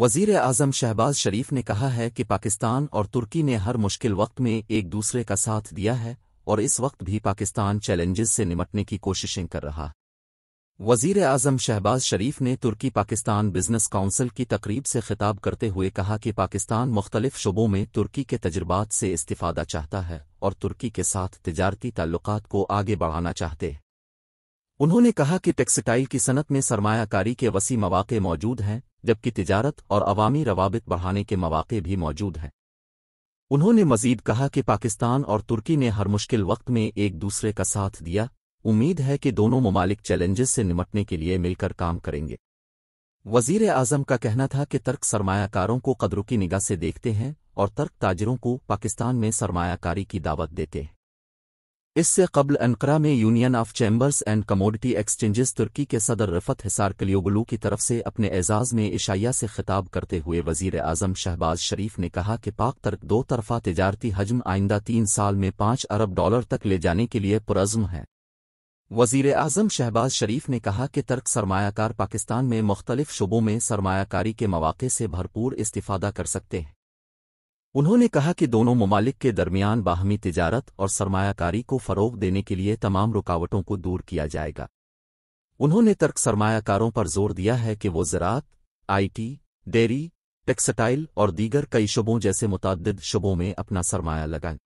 वजीर आजम शहबाज शरीफ ने कहा है कि पाकिस्तान और तुर्की ने हर मुश्किल वक्त में एक दूसरे का साथ दिया है और इस वक्त भी पाकिस्तान चैलेंजेस से निमटने की कोशिशें कर रहा वजीर आजम शहबाज शरीफ ने तुर्की पाकिस्तान बिजनेस काउंसिल की तकरीब से खिताब करते हुए कहा कि पाकिस्तान मुख्तलिफ शुबों में तुर्की के तजुर्बात से इस्तीफादा चाहता है और तुर्की के साथ तजारती ताल्लुक़ को आगे बढ़ाना चाहते हैं उन्होंने कहा कि टेक्सटाइल की सनत में सरमायाकारी के वसी मौाक़े मौजूद हैं जबकि तिजारत और अवामी रवाबित बढ़ाने के मौाक़े भी मौजूद हैं उन्होंने मजीद कहा कि पाकिस्तान और तुर्की ने हर मुश्किल वक्त में एक दूसरे का साथ दिया उम्मीद है कि दोनों ममालिक चैलेंजेस से निमटने के लिए मिलकर काम करेंगे वजीर आजम का कहना था कि तर्क सरमायाकारों को कदरों की निगाह से देखते हैं और तर्क ताजरों को पाकिस्तान में सरमायाकारी की दावत देते हैं इससे कबल अनकरा में union of chambers and commodity exchanges तुर्की के सदर रफत हिसार कलियोगलू की तरफ से अपने एजाज में इशाया से खिताब करते हुए वजीर आजम शहबाज शरीफ ने कहा कि पाक तर्क दो तरफा तजारती हजम आइंदा तीन साल में पाँच अरब डॉलर तक ले जाने के लिए पुरज़म है वजीर आजम शहबाज शरीफ ने कहा कि तर्क सरमायाकार पाकिस्तान में मुख्तलिफ शुबों में सरमायाकारी के मौाक़े से भरपूर इस्तीफ़ादा कर सकते हैं उन्होंने कहा कि दोनों ममालिक के दरमियान बाहमी तिजारत और सरमायाकारी को फ़रोग देने के लिए तमाम रुकावटों को दूर किया जाएगा उन्होंने तर्क सरमायाकारों पर जोर दिया है कि वो ज़रात आईटी, डेयरी टेक्सटाइल और दीगर कई शुबों जैसे मुतद शुबों में अपना सरमाया लगाएं